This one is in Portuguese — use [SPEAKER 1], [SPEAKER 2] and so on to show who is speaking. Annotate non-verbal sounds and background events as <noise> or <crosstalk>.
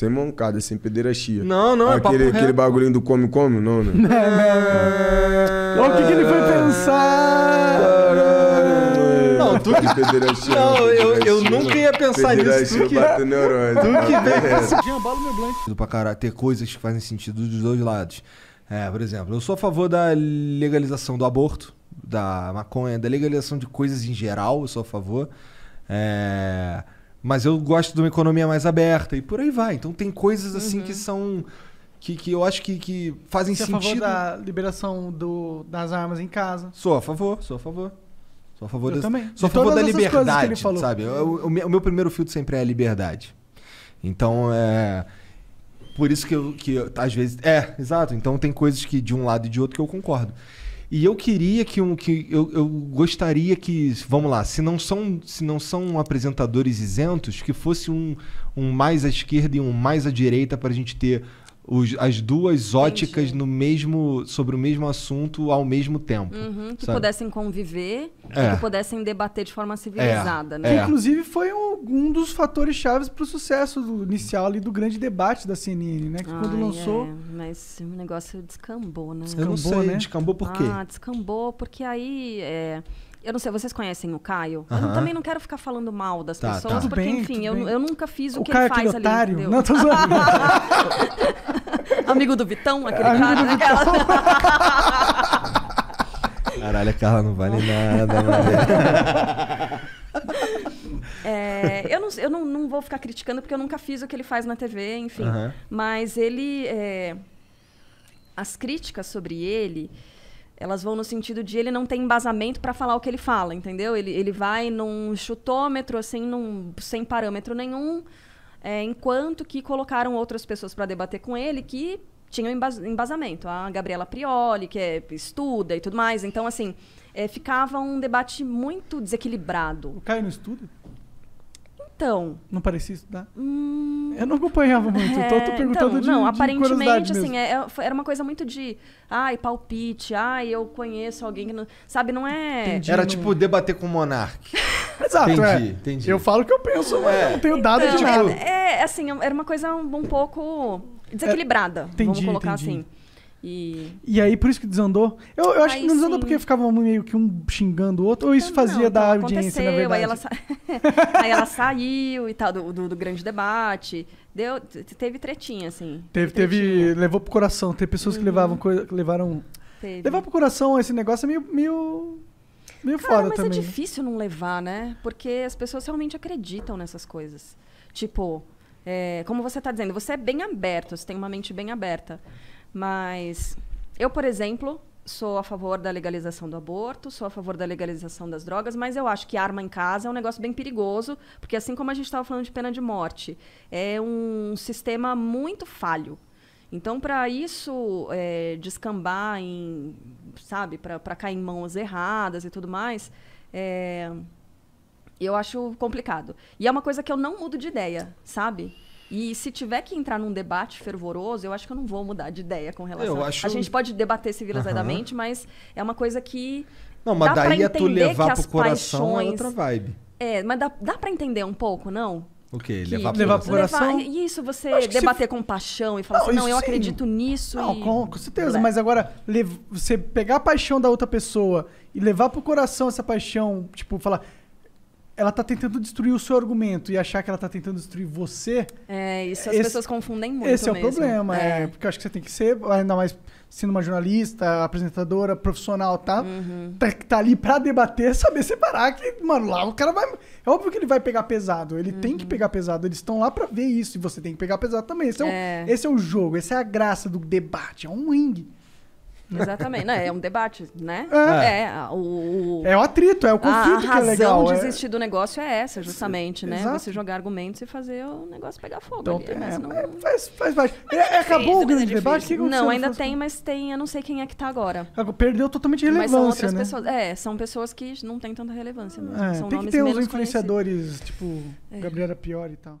[SPEAKER 1] Sem mancada, sem pederastia. Não, não, é aquele, é aquele reto. bagulhinho do come-come, não, né?
[SPEAKER 2] Não, é. o que, que ele foi pensar? Não, tu que... pederastia. <laughs> Não, eu, eu nunca ia pensar nisso. Tu tu que
[SPEAKER 1] vem... Tinha bala meu Pra caralho, ter coisas que fazem sentido dos dois lados. É, por exemplo, eu sou a favor da legalização do aborto, da maconha, da legalização de coisas em geral, eu sou a favor. É mas eu gosto de uma economia mais aberta e por aí vai. Então tem coisas assim uhum. que são. Que, que eu acho que, que fazem Você sentido. Você é a favor da liberação do, das armas em casa? Sou a favor, sou a favor. Sou a favor, eu das, também. Sou a favor da liberdade, sabe? O, meu, o meu primeiro filtro sempre é a liberdade. Então, é. Por isso que eu, que eu, às vezes. É, exato. Então tem coisas que de um lado e de outro que eu concordo. E eu queria que um. Que eu, eu gostaria que. Vamos lá, se não são, se não são apresentadores isentos, que fosse um, um mais à esquerda e um mais à direita para a gente ter os, as duas óticas Entendi. no mesmo sobre o mesmo assunto ao mesmo tempo. Uhum, que sabe?
[SPEAKER 3] pudessem conviver é. que pudessem debater de forma civilizada. É. Né? É. Que, inclusive,
[SPEAKER 2] foi um, um dos fatores chaves para o sucesso do, inicial ali do grande debate da CNN, né? Que quando lançou... É.
[SPEAKER 3] Mas o negócio descambou, né? Descambou, né? Descambou por quê? Ah, descambou porque aí... É eu não sei, vocês conhecem o Caio? Uh -huh. Eu também não quero ficar falando mal das tá, tá. pessoas, tá. porque, bem, enfim, eu, eu, nunca fiz o, o que Caio é ele faz aquele ali. Não, tô zoando. <laughs> Amigo do Vitão, aquele cara. Do Vitão.
[SPEAKER 1] Caralho, a Carla não vale nada, mano.
[SPEAKER 3] <laughs> É, eu não, eu não, não, vou ficar criticando porque eu nunca fiz o que ele faz na TV, enfim. Uhum. Mas ele. É, as críticas sobre ele elas vão no sentido de ele não tem embasamento para falar o que ele fala, entendeu? Ele, ele vai num chutômetro, assim, num, sem parâmetro nenhum, é, enquanto que colocaram outras pessoas para debater com ele que tinham embas embasamento. A Gabriela Prioli, que é, estuda e tudo mais. Então, assim, é, ficava um debate muito desequilibrado. O Caio não estuda? Então. Não
[SPEAKER 2] parecia estudar? Hum, eu não acompanhava muito, então é, tô, então, tô perguntando então, de Não, de
[SPEAKER 3] aparentemente, assim, é, é era uma coisa muito de. Ai, palpite, ai, eu conheço alguém que não. Sabe, não é. Entendi, era não... tipo
[SPEAKER 1] debater com o monarque. <laughs> Exato, é. entendi, é. entendi. Eu falo o que eu penso, mas é. eu não tenho então, dado então, de tipo.
[SPEAKER 3] É, é, assim, era uma coisa um, um pouco é, desequilibrada, entendi, vamos colocar entendi. assim. E...
[SPEAKER 2] e aí, por isso que desandou? Eu, eu acho aí, que não desandou sim. porque ficavam meio que um xingando o outro, ou isso não, fazia não, da audiência, na verdade? Aí ela,
[SPEAKER 3] sa... <laughs> aí ela saiu e tal, do, do, do, grande debate. Deu, teve tretinha, assim.
[SPEAKER 2] Teve, teve, tretinha. levou pro coração. tem pessoas uhum. que levavam, que levaram...
[SPEAKER 3] Teve. Levar pro coração esse negócio é meio... meio... Meio Cara, mas é também. é difícil não levar, né? Porque as pessoas realmente acreditam nessas coisas. Tipo, é, como você está dizendo, você é bem aberto, você tem uma mente bem aberta. Mas eu, por exemplo, sou a favor da legalização do aborto, sou a favor da legalização das drogas, mas eu acho que arma em casa é um negócio bem perigoso, porque assim como a gente estava falando de pena de morte, é um sistema muito falho. Então, para isso é, descambar em, sabe, para cair em mãos erradas e tudo mais, é, eu acho complicado. E é uma coisa que eu não mudo de ideia, sabe? E se tiver que entrar num debate fervoroso, eu acho que eu não vou mudar de ideia com relação. Eu acho... A gente pode debater civilizadamente, uhum. mas é uma coisa que. Não, mas dá daí é tu levar pro coração paixões... é outra vibe. É, mas dá, dá para entender um pouco, não?
[SPEAKER 1] O quê? Que, levar, que, levar pro coração?
[SPEAKER 3] Levar, isso, você debater se... com paixão e falar não, assim, não, eu sim. acredito nisso. Não, e... com, com, certeza,
[SPEAKER 2] mas agora, lev... você pegar a paixão da outra pessoa e levar pro coração essa paixão, tipo, falar, ela tá tentando destruir o seu argumento e achar que ela tá tentando destruir você.
[SPEAKER 3] É, isso as esse, pessoas confundem muito. Esse é mesmo. o problema, é. é.
[SPEAKER 2] Porque eu acho que você tem que ser, ainda mais sendo uma jornalista, apresentadora, profissional, tá? Uhum. Tá, tá ali pra debater, saber separar que, mano, lá o cara vai. É óbvio que ele vai pegar pesado. Ele uhum. tem que uhum. pegar pesado. Eles estão lá pra ver isso e você tem que pegar pesado também. Esse é, é. O, esse é o jogo, essa é a graça do debate. É um ringue.
[SPEAKER 3] Exatamente. Não, é um debate, né? É. É, o,
[SPEAKER 2] o... é o atrito, é o conflito que é legal. A razão de é.
[SPEAKER 3] existir do negócio é essa, justamente, né? Exato. Você jogar argumentos e fazer o negócio pegar fogo então, ali, né? é, não... É, faz, faz, faz. É, é, acabou o grande debate? O que não, ainda faz... tem, mas tem... Eu não sei quem é que tá agora. Perdeu totalmente relevância, mas são outras né? pessoas... É, são pessoas que não têm tanta relevância mesmo. tem que ter uns
[SPEAKER 2] influenciadores, tipo Gabriela Pior e tal.